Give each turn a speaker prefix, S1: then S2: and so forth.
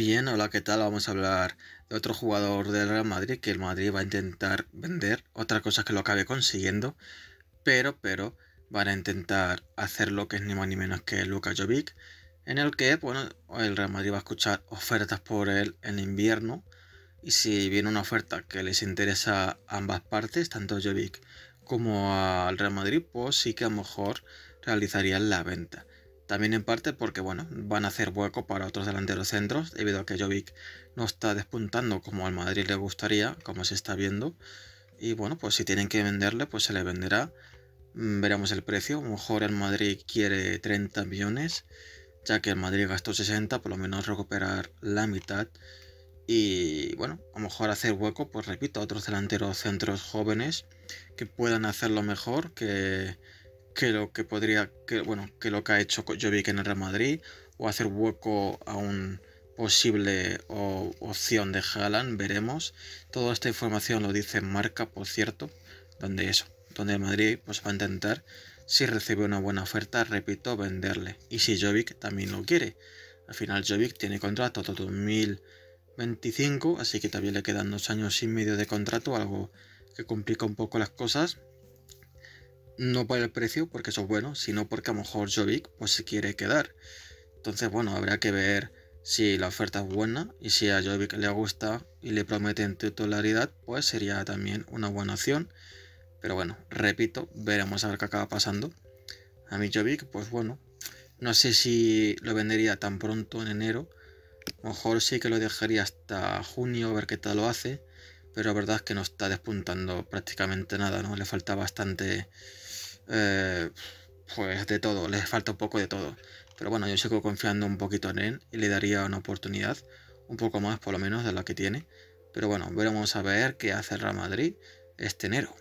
S1: Bien, hola, ¿qué tal? Vamos a hablar de otro jugador del Real Madrid que el Madrid va a intentar vender. Otra cosa que lo acabe consiguiendo, pero, pero, van a intentar hacer lo que es ni más ni menos que Luka Jovic, en el que, bueno, el Real Madrid va a escuchar ofertas por él en invierno. Y si viene una oferta que les interesa a ambas partes, tanto a Jovic como al Real Madrid, pues sí que a lo mejor realizarían la venta. También en parte porque, bueno, van a hacer hueco para otros delanteros centros, debido a que Jovic no está despuntando como al Madrid le gustaría, como se está viendo. Y bueno, pues si tienen que venderle, pues se le venderá. Mm, veremos el precio. A lo mejor el Madrid quiere 30 millones, ya que el Madrid gastó 60, por lo menos recuperar la mitad. Y bueno, a lo mejor hacer hueco, pues repito, a otros delanteros centros jóvenes que puedan hacerlo mejor que que lo que podría, que, bueno, que lo que ha hecho Jovic en el Real Madrid, o hacer hueco a un posible opción de Haaland, veremos. Toda esta información lo dice Marca, por cierto, donde eso, donde el Madrid pues, va a intentar, si recibe una buena oferta, repito, venderle. Y si Jovic también lo quiere. Al final Jovic tiene contrato hasta 2025, así que también le quedan dos años y medio de contrato, algo que complica un poco las cosas, no por el precio, porque eso es bueno, sino porque a lo mejor Jovic pues, se quiere quedar. Entonces, bueno, habrá que ver si la oferta es buena y si a Jovic le gusta y le prometen titularidad, pues sería también una buena opción. Pero bueno, repito, veremos a ver qué acaba pasando. A mí Jovic, pues bueno, no sé si lo vendería tan pronto en enero. A lo mejor sí que lo dejaría hasta junio, a ver qué tal lo hace. Pero la verdad es que no está despuntando prácticamente nada, ¿no? Le falta bastante eh, pues de todo, les falta un poco de todo. Pero bueno, yo sigo confiando un poquito en él y le daría una oportunidad, un poco más por lo menos de la que tiene. Pero bueno, veremos a ver qué hace Real Madrid este enero.